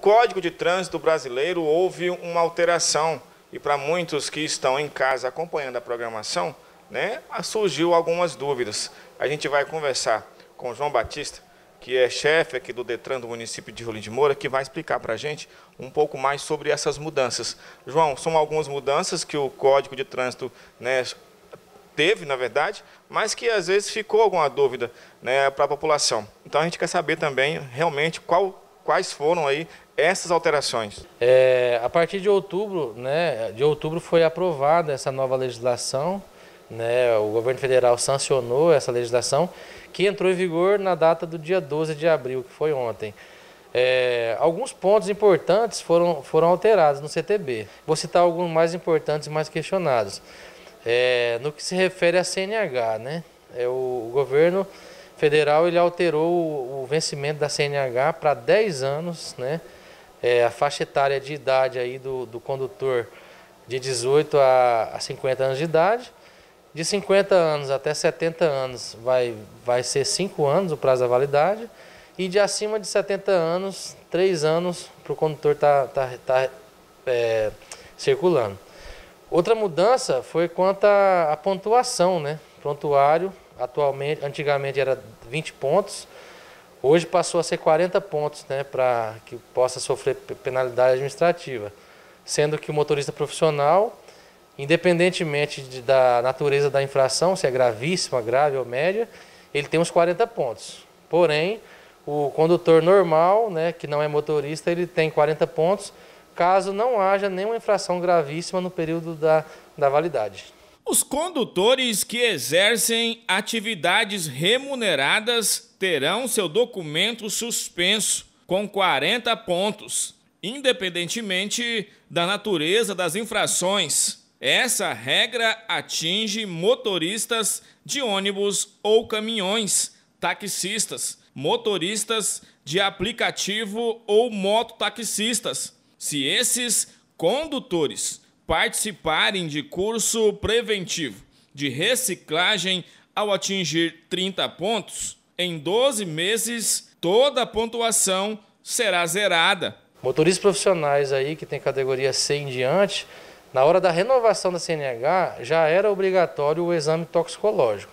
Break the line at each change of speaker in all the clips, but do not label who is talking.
Código de Trânsito Brasileiro houve uma alteração e para muitos que estão em casa acompanhando a programação, né, surgiu algumas dúvidas. A gente vai conversar com o João Batista, que é chefe aqui do Detran do município de Rolim de Moura, que vai explicar para a gente um pouco mais sobre essas mudanças. João, são algumas mudanças que o Código de Trânsito né, teve, na verdade, mas que às vezes ficou alguma dúvida né, para a população. Então a gente quer saber também realmente qual quais foram aí essas alterações?
É, a partir de outubro, né, de outubro foi aprovada essa nova legislação, né, o governo federal sancionou essa legislação, que entrou em vigor na data do dia 12 de abril, que foi ontem. É, alguns pontos importantes foram, foram alterados no CTB. Vou citar alguns mais importantes e mais questionados. É, no que se refere à CNH, né, é, o, o governo federal ele alterou o, vencimento da CNH para 10 anos, né? É, a faixa etária de idade aí do, do condutor de 18 a, a 50 anos de idade. De 50 anos até 70 anos vai, vai ser 5 anos o prazo da validade. E de acima de 70 anos, 3 anos para o condutor estar tá, tá, tá, é, circulando. Outra mudança foi quanto à pontuação, né? Prontuário Atualmente, antigamente era 20 pontos, hoje passou a ser 40 pontos, né, para que possa sofrer penalidade administrativa, sendo que o motorista profissional, independentemente de, da natureza da infração, se é gravíssima, grave ou média, ele tem uns 40 pontos. Porém, o condutor normal, né, que não é motorista, ele tem 40 pontos, caso não haja nenhuma infração gravíssima no período da, da validade.
Os condutores que exercem atividades remuneradas terão seu documento suspenso com 40 pontos, independentemente da natureza das infrações. Essa regra atinge motoristas de ônibus ou caminhões, taxistas, motoristas de aplicativo ou mototaxistas. Se esses condutores participarem de curso preventivo de reciclagem ao atingir 30 pontos, em 12 meses toda a pontuação será zerada.
Motoristas profissionais aí que tem categoria C em diante, na hora da renovação da CNH já era obrigatório o exame toxicológico.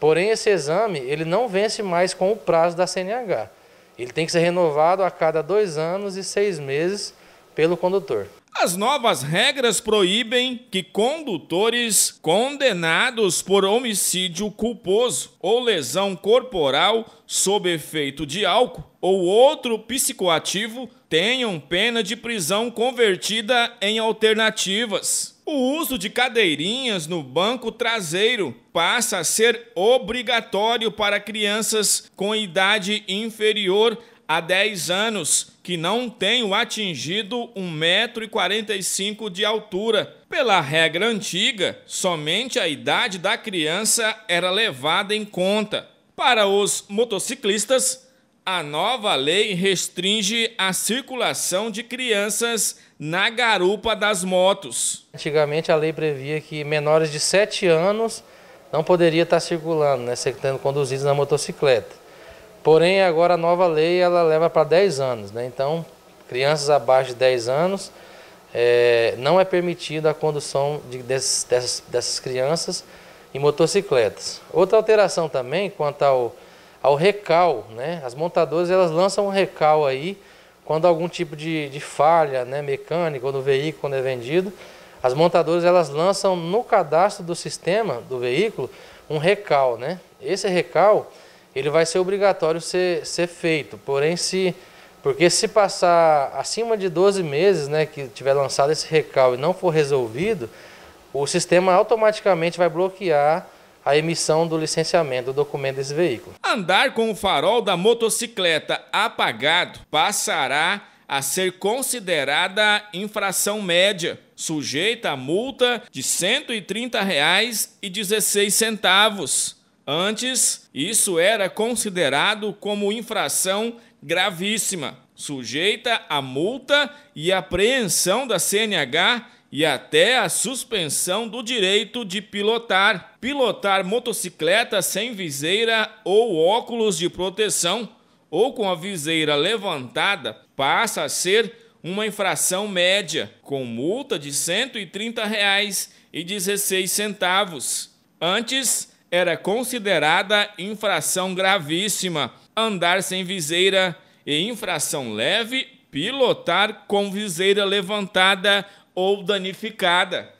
Porém, esse exame ele não vence mais com o prazo da CNH. Ele tem que ser renovado a cada dois anos e seis meses pelo condutor.
As novas regras proíbem que condutores condenados por homicídio culposo ou lesão corporal sob efeito de álcool ou outro psicoativo tenham pena de prisão convertida em alternativas. O uso de cadeirinhas no banco traseiro passa a ser obrigatório para crianças com idade inferior há 10 anos que não tenho atingido 1,45m de altura. Pela regra antiga, somente a idade da criança era levada em conta. Para os motociclistas, a nova lei restringe a circulação de crianças na garupa das motos. Antigamente a lei
previa que menores de 7 anos não poderia estar circulando, né, sendo conduzidos na motocicleta. Porém, agora a nova lei ela leva para 10 anos, né? Então, crianças abaixo de 10 anos é, não é permitida a condução de, dessas, dessas, dessas, crianças em motocicletas. Outra alteração também quanto ao, ao recal, né? As montadoras elas lançam um recal aí quando algum tipo de, de falha né, mecânica ou no veículo quando é vendido, as montadoras elas lançam no cadastro do sistema do veículo um recal, né? Esse recal ele vai ser obrigatório ser, ser feito. Porém, se porque se passar acima de 12 meses, né, que tiver lançado esse recal e não for resolvido, o sistema automaticamente vai bloquear a emissão do licenciamento do documento desse veículo.
Andar com o farol da motocicleta apagado passará a ser considerada infração média, sujeita a multa de R$ 130,16. Antes, isso era considerado como infração gravíssima, sujeita a multa e apreensão da CNH e até a suspensão do direito de pilotar. Pilotar motocicleta sem viseira ou óculos de proteção ou com a viseira levantada passa a ser uma infração média, com multa de R$ 130,16. Antes, era considerada infração gravíssima andar sem viseira e infração leve pilotar com viseira levantada ou danificada.